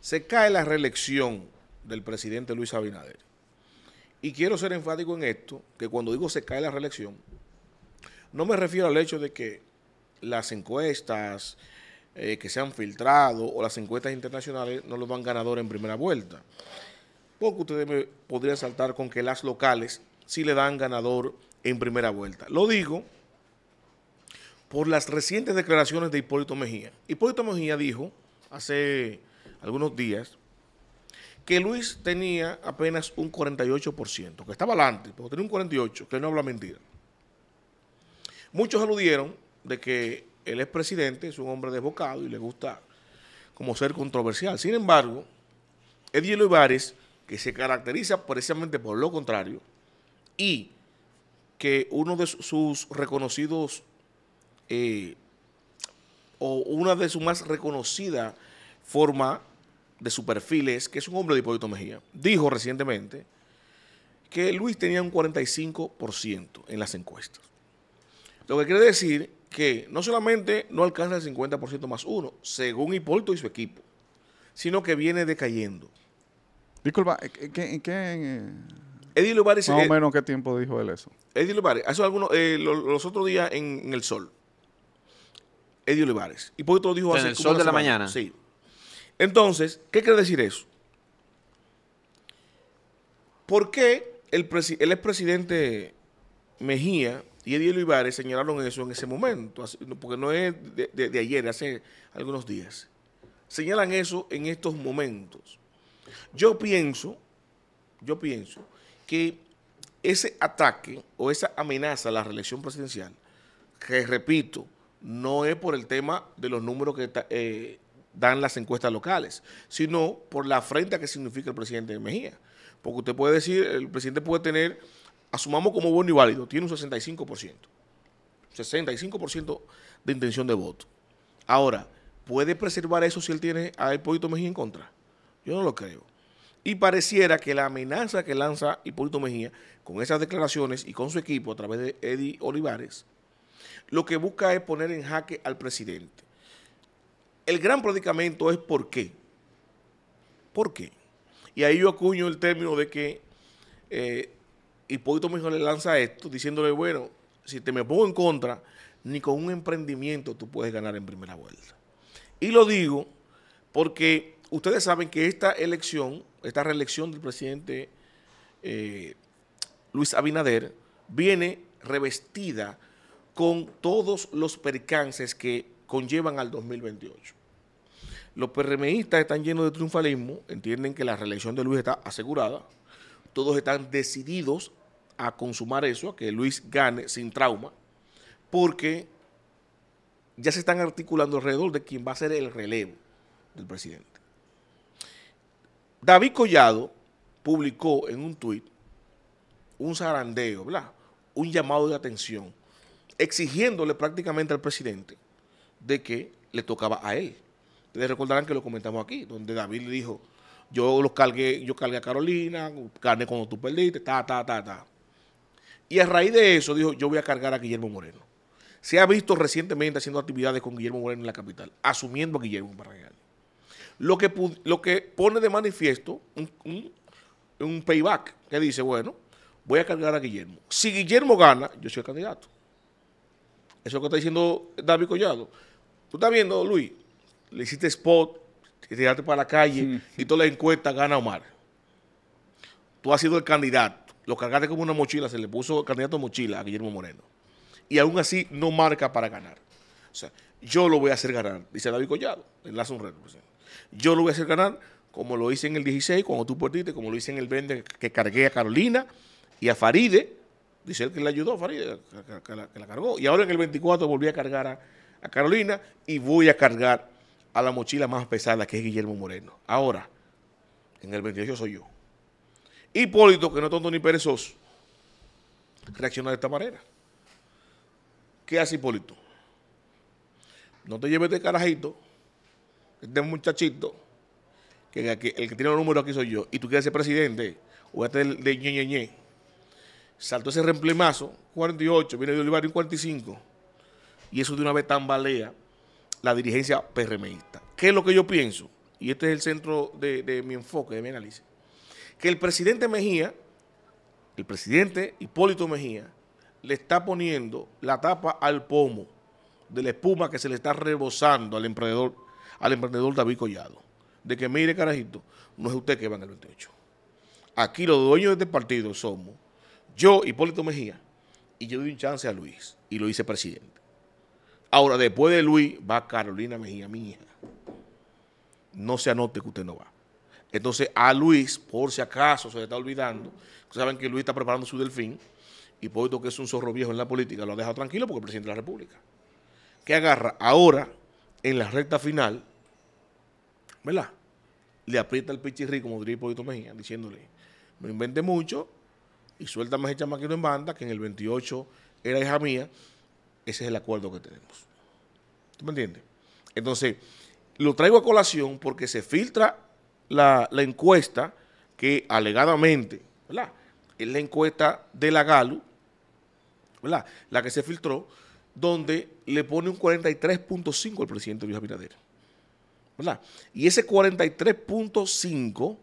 se cae la reelección del presidente Luis Abinader. Y quiero ser enfático en esto, que cuando digo se cae la reelección, no me refiero al hecho de que las encuestas eh, que se han filtrado o las encuestas internacionales no lo dan ganador en primera vuelta. Porque ustedes me podrían saltar con que las locales sí le dan ganador en primera vuelta. Lo digo por las recientes declaraciones de Hipólito Mejía. Hipólito Mejía dijo hace algunos días, que Luis tenía apenas un 48%, que estaba adelante, pero tenía un 48%, que no habla mentira. Muchos aludieron de que el presidente es un hombre desbocado y le gusta como ser controversial. Sin embargo, Eddie Ibares, que se caracteriza precisamente por lo contrario, y que uno de sus reconocidos, eh, o una de sus más reconocidas formas de su perfil es que es un hombre de Hipólito Mejía. Dijo recientemente que Luis tenía un 45% en las encuestas. Lo que quiere decir que no solamente no alcanza el 50% más uno, según Hipólito y su equipo, sino que viene decayendo. Disculpa, ¿en qué? Eh, Eddie Más o eh, menos, ¿qué tiempo dijo él eso? Eddie Olivares, eh, los, otros días en, El Sol. Eddie Olivares. Hipólito lo dijo hace. En el sol de la mañana. Sí. Entonces, ¿qué quiere decir eso? ¿Por qué el, expresidente Mejía y Eddie Olivares señalaron eso en ese momento? Porque no es de, ayer, hace algunos días. Señalan eso en estos momentos. Yo pienso, yo pienso que ese ataque o esa amenaza a la reelección presidencial, que repito, no es por el tema de los números que está, eh, dan las encuestas locales, sino por la afrenta que significa el presidente Mejía. Porque usted puede decir, el presidente puede tener, asumamos como bueno y válido, tiene un 65%, 65% de intención de voto. Ahora, ¿puede preservar eso si él tiene a Hipólito Mejía en contra? Yo no lo creo. Y pareciera que la amenaza que lanza Hipólito Mejía con esas declaraciones y con su equipo a través de Eddie Olivares, lo que busca es poner en jaque al presidente. El gran predicamento es por qué. ¿Por qué? Y ahí yo acuño el término de que eh, Hipólito Mejor le lanza esto diciéndole, bueno, si te me pongo en contra, ni con un emprendimiento tú puedes ganar en primera vuelta. Y lo digo porque ustedes saben que esta elección, esta reelección del presidente eh, Luis Abinader, viene revestida con todos los percances que conllevan al 2028. Los PRMistas están llenos de triunfalismo, entienden que la reelección de Luis está asegurada, todos están decididos a consumar eso, a que Luis gane sin trauma, porque ya se están articulando alrededor de quién va a ser el relevo del presidente. David Collado publicó en un tuit un zarandeo, un llamado de atención, exigiéndole prácticamente al presidente de que le tocaba a él. Ustedes recordarán que lo comentamos aquí, donde David le dijo, yo los cargué, yo cargué a Carolina, carne cuando tú perdiste, ta, ta, ta, ta. Y a raíz de eso dijo, yo voy a cargar a Guillermo Moreno. Se ha visto recientemente haciendo actividades con Guillermo Moreno en la capital, asumiendo a Guillermo Barragán. Lo que, lo que pone de manifiesto un, un payback que dice, bueno, voy a cargar a Guillermo. Si Guillermo gana, yo soy el candidato. Eso es lo que está diciendo David Collado. Tú estás viendo, Luis, le hiciste spot, te tiraste para la calle y toda la encuesta gana Omar. Tú has sido el candidato, lo cargaste como una mochila, se le puso candidato mochila a Guillermo Moreno. Y aún así no marca para ganar. O sea, yo lo voy a hacer ganar, dice David Collado, enlaza un reto. Pues, eh. Yo lo voy a hacer ganar como lo hice en el 16, cuando tú perdiste, como lo hice en el 20, que cargué a Carolina y a Faride, dice él que le ayudó a Faride, la, que la cargó. Y ahora en el 24 volví a cargar a a Carolina y voy a cargar a la mochila más pesada que es Guillermo Moreno. Ahora, en el 28 soy yo. Hipólito, que no es tonto ni perezoso, reacciona de esta manera. ¿Qué hace Hipólito? No te lleves de carajito, este muchachito, que el, que tiene los números aquí soy yo, y tú quieres ser presidente, o este de, ñeñeñe, ñe, Saltó ese reemplemazo, 48, viene de Olivario 45 y eso de una vez tambalea la dirigencia PRMista. ¿Qué es lo que yo pienso? Y este es el centro de, mi enfoque, de mi análisis. Que el presidente Mejía, el presidente Hipólito Mejía, le está poniendo la tapa al pomo de la espuma que se le está rebosando al emprendedor, al emprendedor David Collado. De que mire, carajito, no es usted que va en el 28. Aquí los dueños de este partido somos yo, Hipólito Mejía, y yo doy un chance a Luis, y lo hice presidente. Ahora, después de Luis, va Carolina Mejía hija. No se anote que usted no va. Entonces, a Luis, por si acaso se le está olvidando, saben que Luis está preparando su delfín, y Hipólito, que es un zorro viejo en la política, lo ha dejado tranquilo porque es presidente de la República. ¿Qué agarra ahora, en la recta final, ¿verdad? Le aprieta el pichirri, como diría Hipólito Mejía, diciéndole, no invente mucho y suelta más chamaquino en banda, que en el 28 era hija mía, ese es el acuerdo que tenemos. ¿Tú me entiendes? Entonces, lo traigo a colación porque se filtra la, encuesta que alegadamente, ¿verdad? Es la encuesta de la GALU, ¿verdad? La que se filtró, donde le pone un 43.5 al presidente Luis Abinader. ¿Verdad? Y ese 43.5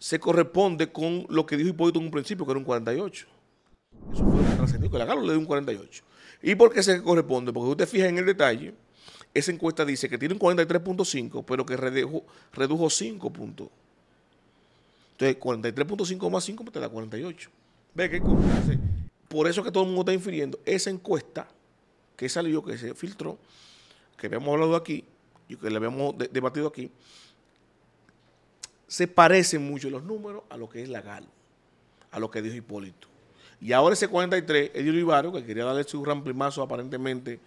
se corresponde con lo que dijo Hipólito en un principio, que era un 48. Eso fue trascendido, que la GALU le dio un 48. ¿Y por qué se corresponde? Porque usted fija en el detalle, esa encuesta dice que tiene un 43.5, pero que redujo, redujo 5 puntos. Entonces, 43.5 más 5 pues, te da 48. ¿Ve qué Por eso que todo el mundo está infiriendo. Esa encuesta que salió, que se filtró, que habíamos hablado aquí y que le habíamos debatido aquí, se parecen mucho los números a lo que es la GAL, a lo que dijo Hipólito. Y ahora ese 43, Eddie Olivaro, que quería darle su gran primazo aparentemente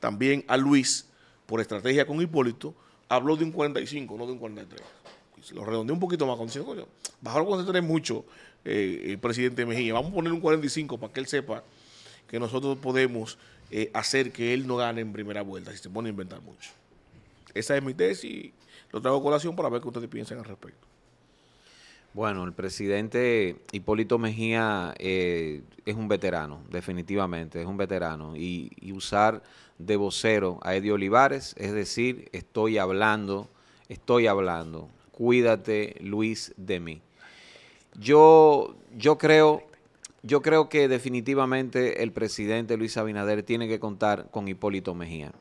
también a Luis por estrategia con Hipólito, habló de un 45, no de un 43. lo redondeó un poquito más, con coño, el 43 mucho, eh, el presidente Mejía. Vamos a poner un 45 para que él sepa que nosotros podemos eh, hacer que él no gane en primera vuelta, si se pone a inventar mucho. Esa es mi tesis, lo traigo a colación para ver qué ustedes piensan al respecto. Bueno, el presidente Hipólito Mejía eh, es un veterano, definitivamente, es un veterano. Y, usar de vocero a Eddie Olivares, es decir, estoy hablando, estoy hablando, cuídate Luis de mí. Yo, yo creo... Yo creo que definitivamente el presidente Luis Abinader tiene que contar con Hipólito Mejía.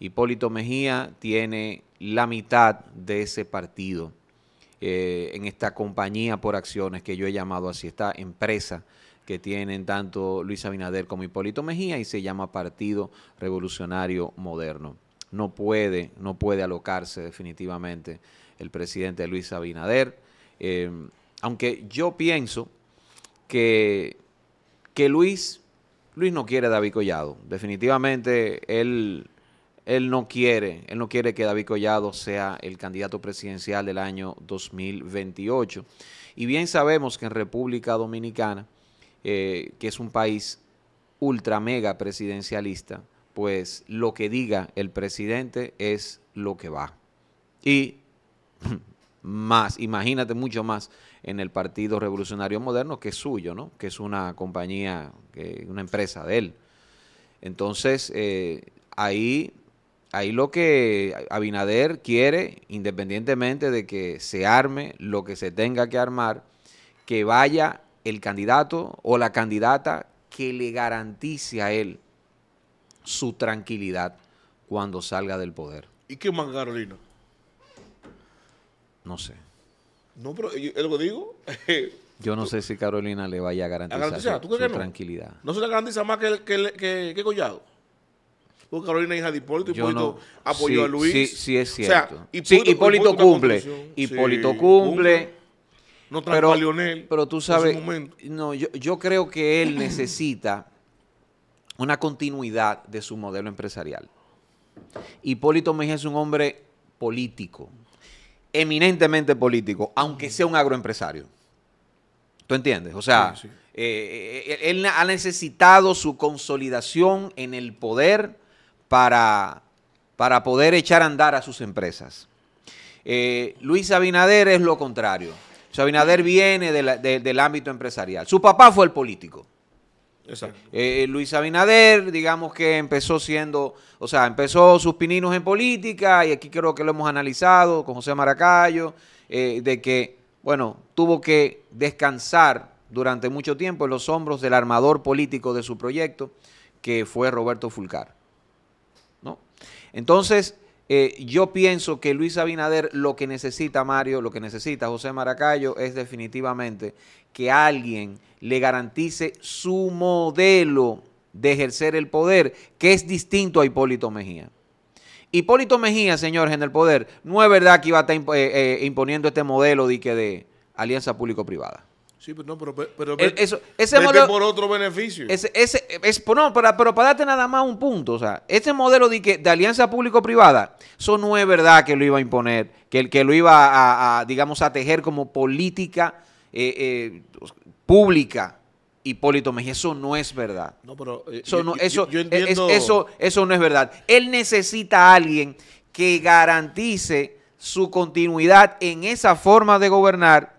Hipólito Mejía tiene la mitad de ese partido eh, en esta compañía por acciones que yo he llamado así, esta empresa que tienen tanto Luis Abinader como Hipólito Mejía y se llama Partido Revolucionario Moderno. No puede, no puede alocarse definitivamente el presidente Luis Abinader, eh, aunque yo pienso que, que Luis, Luis no quiere a David Collado. Definitivamente él él no quiere, él no quiere que David Collado sea el candidato presidencial del año 2028. Y bien sabemos que en República Dominicana, eh, que es un país ultra mega presidencialista, pues lo que diga el presidente es lo que va. Y más, imagínate mucho más en el Partido Revolucionario Moderno que es suyo, ¿no? Que es una compañía, una empresa de él. Entonces, eh, ahí ahí lo que Abinader quiere, independientemente de que se arme lo que se tenga que armar, que vaya el candidato o la candidata que le garantice a él su tranquilidad cuando salga del poder. ¿Y qué más, Carolina? No sé. No, pero es lo digo. Yo no sé si Carolina le vaya a garantizar, su, tranquilidad. ¿No se le garantiza más que, que Collado? porque Carolina es hija de Hipólito, Hipólito apoyó a Luis. Sí, sí es cierto. O sea, Hipólito, cumple. Hipólito cumple. No trajo pero, a Lionel. Pero tú sabes, no, yo, creo que él necesita una continuidad de su modelo empresarial. Hipólito Mejía es un hombre político, eminentemente político, aunque sea un agroempresario. ¿Tú entiendes? O sea, eh, eh, eh, él ha necesitado su consolidación en el poder para, poder echar a andar a sus empresas. Eh, Luis Abinader es lo contrario. Abinader viene del ámbito empresarial. Su papá fue el político. Eh, eh, Luis Abinader, digamos que empezó siendo, o sea, empezó sus pininos en política, y aquí creo que lo hemos analizado con José Maracayo, de que, bueno, tuvo que descansar durante mucho tiempo en los hombros del armador político de su proyecto, que fue Roberto Fulcar. Entonces, eh, yo pienso que Luis Abinader lo que necesita, Mario, lo que necesita José Maracayo es definitivamente que alguien le garantice su modelo de ejercer el poder, que es distinto a Hipólito Mejía. Hipólito Mejía, señores, en el poder, no es verdad que iba a estar eh, eh, imponiendo este modelo de alianza público-privada. Sí, pero pues no, pero, pero eh, eso, por otro beneficio. Ese, pues no, pero, para darte nada más un punto, o sea, este modelo de, de alianza público-privada, eso no es verdad que lo iba a imponer, que que lo iba a, digamos, a tejer como política eh, eh, pública. Hipólito Mejía, eso no es verdad. No, pero eso, eso, entiendo... eso, eso no es verdad. Él necesita a alguien que garantice su continuidad en esa forma de gobernar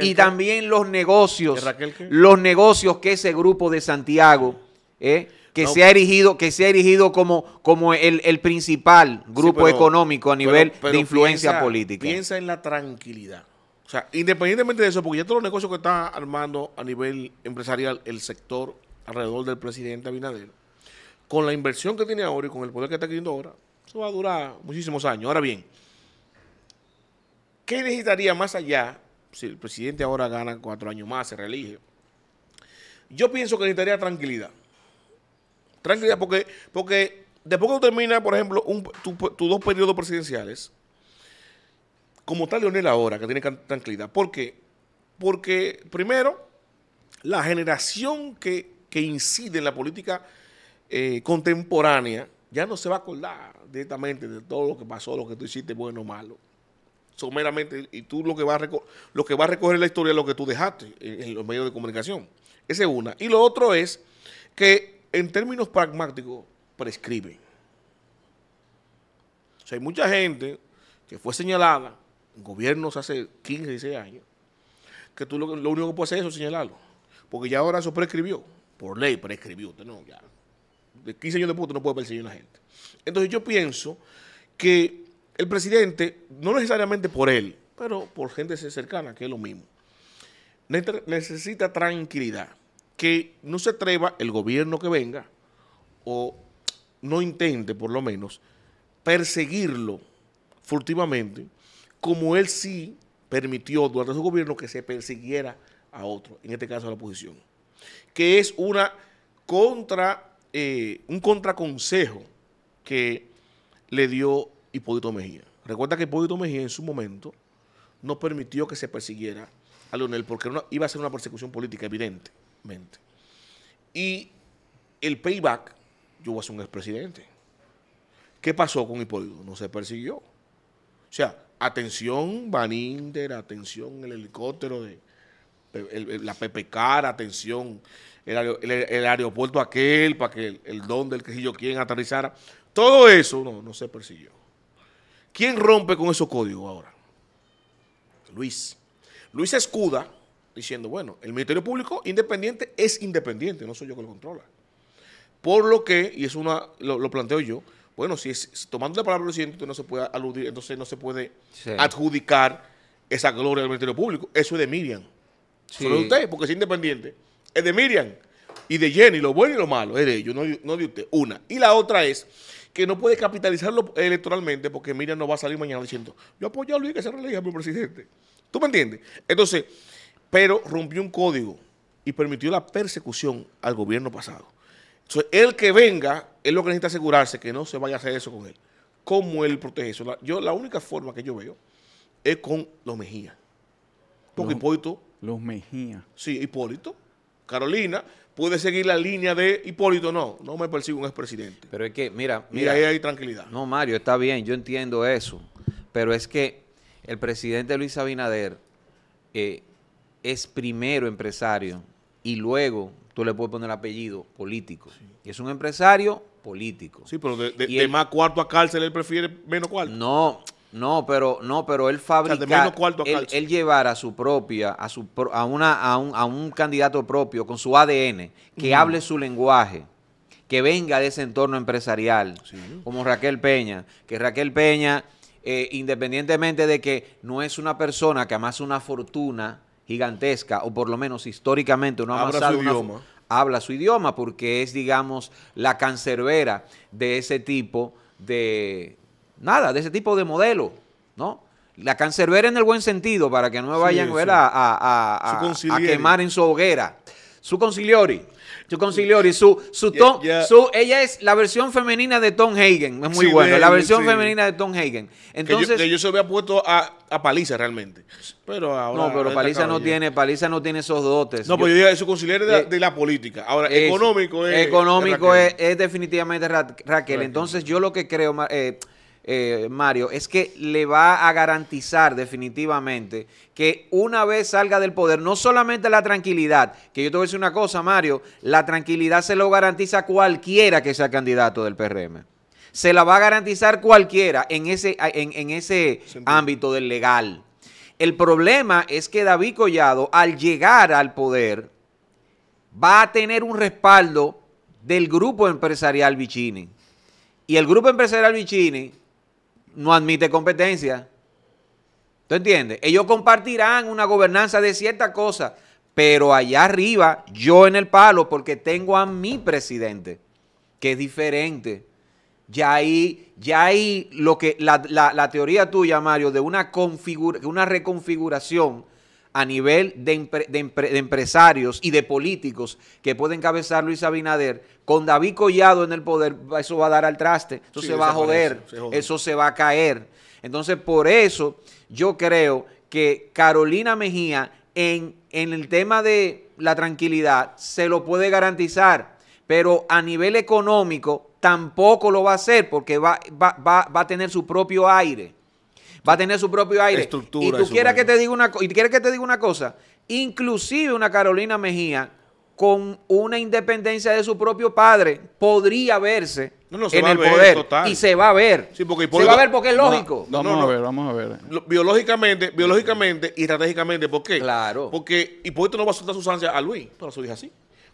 y, también los negocios, los negocios que ese grupo de Santiago, ¿eh? que, se ha erigido, que se ha erigido como, como el, principal grupo económico a nivel de influencia política. Piensa en la tranquilidad. O sea, independientemente de eso, porque ya todos los negocios que está armando a nivel empresarial el sector alrededor del presidente Abinader, con la inversión que tiene ahora y con el poder que está teniendo ahora, eso va a durar muchísimos años. Ahora bien, ¿qué necesitaría más allá si el presidente ahora gana cuatro años más, se reelige, yo pienso que necesitaría tranquilidad. Tranquilidad, porque, porque después que termina, por ejemplo, tus dos periodos presidenciales, como está Leonel ahora, que tiene tranquilidad. ¿Por qué? Porque, primero, la generación que, incide en la política eh, contemporánea ya no se va a acordar directamente de todo lo que pasó, lo que tú hiciste, bueno o malo someramente, y tú lo que vas a, lo que va a recoger la historia es lo que tú dejaste en, los medios de comunicación. Esa es una. Y lo otro es que en términos pragmáticos prescriben. O sea, hay mucha gente que fue señalada en gobiernos hace 15, 16 años, que tú lo, único que puedes hacer es señalarlo. Porque ya ahora eso prescribió. Por ley prescribió. no, ya. De 15 años de puto no puede perseguir a la gente. Entonces yo pienso que el presidente, no necesariamente por él, pero por gente cercana, que es lo mismo, necesita tranquilidad, que no se atreva el gobierno que venga o no intente por lo menos perseguirlo furtivamente, como él sí permitió durante su gobierno que se persiguiera a otro, en este caso a la oposición, que es una contra, eh, un contraconsejo que le dio Hipólito Mejía. Recuerda que Hipólito Mejía en su momento no permitió que se persiguiera a Leonel porque iba a ser una persecución política, evidentemente. Y el payback, yo voy a ser un expresidente. ¿Qué pasó con Hipólito? No se persiguió. O sea, atención Vaninder, atención el helicóptero de la PPK, atención el, aeropuerto aquel para que el, don del quejillo quien aterrizara. Todo eso no se persiguió. ¿Quién rompe con esos códigos ahora? Luis. Luis escuda diciendo, bueno, el Ministerio Público independiente es independiente, no soy yo que lo controla. Por lo que, y es una, lo, planteo yo, bueno, si es tomando la palabra del presidente, no se puede aludir, entonces no se puede adjudicar esa gloria del Ministerio Público. Eso es de Miriam. Solo de usted, porque es independiente. Es de Miriam. Y de Jenny, lo bueno y lo malo, es de ellos, no, no de usted. Una. Y la otra es que no puede capitalizarlo electoralmente porque Miriam no va a salir mañana diciendo, yo apoyo a Luis que se reelija mi presidente. ¿Tú me entiendes? Entonces, pero rompió un código y permitió la persecución al gobierno pasado. Entonces, el que venga es lo que necesita asegurarse que no se vaya a hacer eso con él. ¿Cómo él protege eso? yo, la única forma que yo veo es con los Mejías. Porque Hipólito... Los Mejías Sí, Hipólito, Carolina, ¿Puede seguir la línea de Hipólito, no, no me persigo un expresidente. Pero es que, mira, mira. ahí hay tranquilidad. No, Mario, está bien, yo entiendo eso. Pero es que el presidente Luis Abinader eh, es primero empresario y luego tú le puedes poner el apellido político. Y Es un empresario político. Sí, pero de, más cuarto a cárcel él prefiere menos cuarto. No, no, pero no, pero él fabrica, el él, llevar a su propia, a su a una a un, a un candidato propio con su ADN que hable su lenguaje, que venga de ese entorno empresarial, como Raquel Peña, que Raquel Peña, eh, independientemente de que no es una persona que amasa una fortuna gigantesca o por lo menos históricamente no ha habla su idioma porque es digamos la cancerbera de ese tipo de nada de ese tipo de modelo, ¿no? La cancerbera en el buen sentido, para que no me vayan A, a, quemar en su hoguera. Su conciliori. Su conciliori, su, su, ella es la versión femenina de Tom Hagen, es muy buena, la versión femenina de Tom Hagen. Entonces, que yo, se había puesto a, Paliza realmente, pero ahora no, pero Paliza no tiene, Paliza no tiene esos dotes. No, pero pues yo digo, su conciliori de, eh, de, la política. Ahora económico es económico es, definitivamente Raquel. Entonces yo lo que creo eh, eh, Mario, es que le va a garantizar definitivamente que una vez salga del poder, no solamente la tranquilidad, que yo te voy a decir una cosa, Mario, la tranquilidad se lo garantiza cualquiera que sea candidato del PRM. Se la va a garantizar cualquiera en ese, en, ese ámbito del legal. El problema es que David Collado, al llegar al poder, va a tener un respaldo del grupo empresarial Bichini Y el grupo empresarial Bicini no admite competencia. ¿Tú entiendes? Ellos compartirán una gobernanza de cierta cosa, pero allá arriba, yo en el palo, porque tengo a mi presidente, que es diferente. Ya ahí, ya ahí lo que, la, teoría tuya, Mario, de una, configura, una reconfiguración a nivel de, empresarios y de políticos que puede encabezar Luis Abinader, con David Collado en el poder, eso va a dar al traste, eso se va a joder, eso se va a caer. Entonces, por eso yo creo que Carolina Mejía en, en el tema de la tranquilidad se lo puede garantizar, pero a nivel económico tampoco lo va a hacer porque va, va, va a tener su propio aire va a tener su propio aire. Estructura y tú quieres que te diga una y quieres que te diga una cosa, inclusive una Carolina Mejía con una independencia de su propio padre podría verse en el poder y se va a ver. Sí, se va a ver porque es lógico. No, vamos a vamos a ver. Biológicamente, biológicamente y estratégicamente, ¿por qué? Claro. Porque esto no va a soltar su sustancia a Luis, pero su hija sí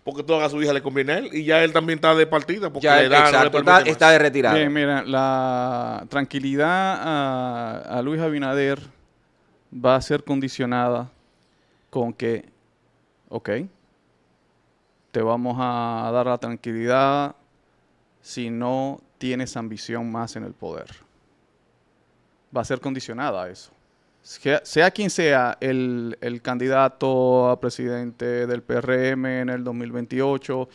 porque todo a su hija le conviene a él y ya él también está de partida porque ya, está, de retirada. mira, la tranquilidad a, a, Luis Abinader va a ser condicionada con que, ok, te vamos a dar la tranquilidad si no tienes ambición más en el poder. Va a ser condicionada eso sea, quien sea el, candidato a presidente del PRM en el 2028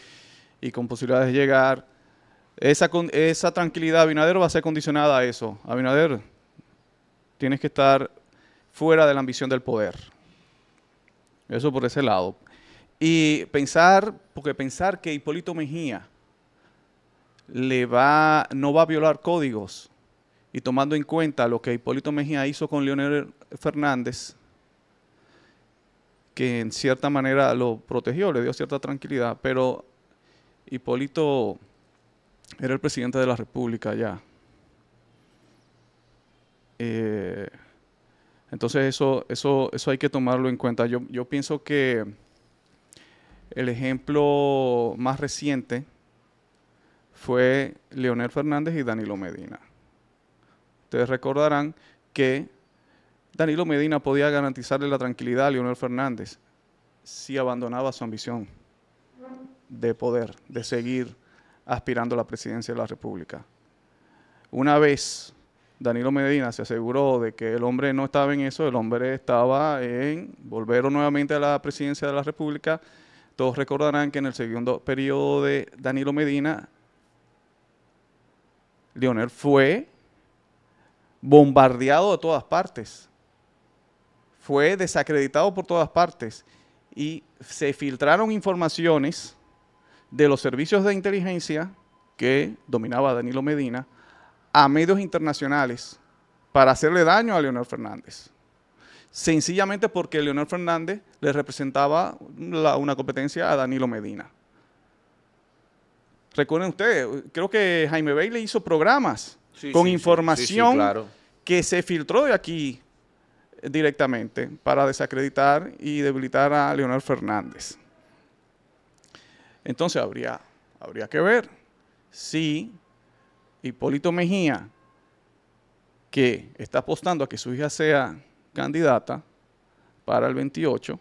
y con posibilidades de llegar, esa, esa tranquilidad Abinader va a ser condicionada a eso. Abinader, tienes que estar fuera de la ambición del poder. Eso por ese lado. Y pensar, porque pensar que Hipólito Mejía le va, no va a violar códigos y tomando en cuenta lo que Hipólito Mejía hizo con Leonel Fernández, que en cierta manera lo protegió, le dio cierta tranquilidad, pero Hipólito era el presidente de la República ya. Eh, entonces eso, eso, eso hay que tomarlo en cuenta. Yo, yo pienso que el ejemplo más reciente fue Leonel Fernández y Danilo Medina. Ustedes recordarán que Danilo Medina podía garantizarle la tranquilidad a Leonel Fernández si abandonaba su ambición de poder, de seguir aspirando a la presidencia de la República. Una vez Danilo Medina se aseguró de que el hombre no estaba en eso, el hombre estaba en volver nuevamente a la presidencia de la República. Todos recordarán que en el segundo periodo de Danilo Medina, Leonel fue bombardeado de todas partes, fue desacreditado por todas partes y se filtraron informaciones de los servicios de inteligencia que dominaba Danilo Medina a medios internacionales para hacerle daño a Leonel Fernández. Sencillamente porque Leonel Fernández le representaba una competencia a Danilo Medina. Recuerden ustedes, creo que Jaime Bailey hizo programas con información que se filtró de aquí directamente para desacreditar y debilitar a Leonel Fernández. Entonces habría, habría que ver si Hipólito Mejía, que está apostando a que su hija sea candidata para el 28,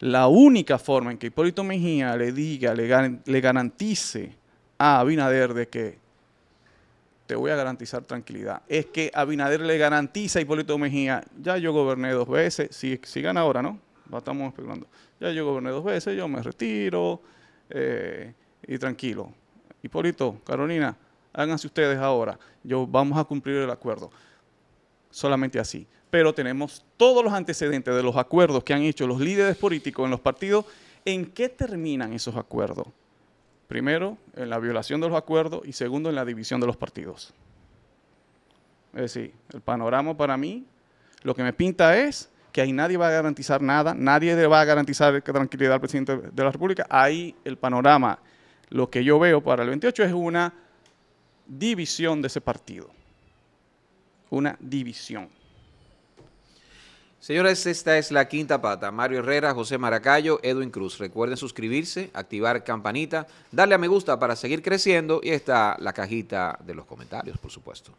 la única forma en que Hipólito Mejía le diga, le, le garantice a Abinader de que te voy a garantizar tranquilidad. Es que Abinader le garantiza a Hipólito Mejía, ya yo goberné dos veces, si gana ahora, ¿no? Estamos especulando. Ya yo goberné dos veces, yo me retiro eh, y tranquilo. Hipólito, Carolina, háganse ustedes ahora. Yo vamos a cumplir el acuerdo. Solamente así. Pero tenemos todos los antecedentes de los acuerdos que han hecho los líderes políticos en los partidos. ¿En qué terminan esos acuerdos? Primero, en la violación de los acuerdos y segundo, en la división de los partidos. Es decir, el panorama para mí, lo que me pinta es que ahí nadie va a garantizar nada, nadie le va a garantizar tranquilidad al presidente de la República. Ahí el panorama, lo que yo veo para el 28 es una división de ese partido. Una división. Señores, esta es la quinta pata. Mario Herrera, José Maracayo, Edwin Cruz. Recuerden suscribirse, activar campanita, darle a me gusta para seguir creciendo y está la cajita de los comentarios, por supuesto.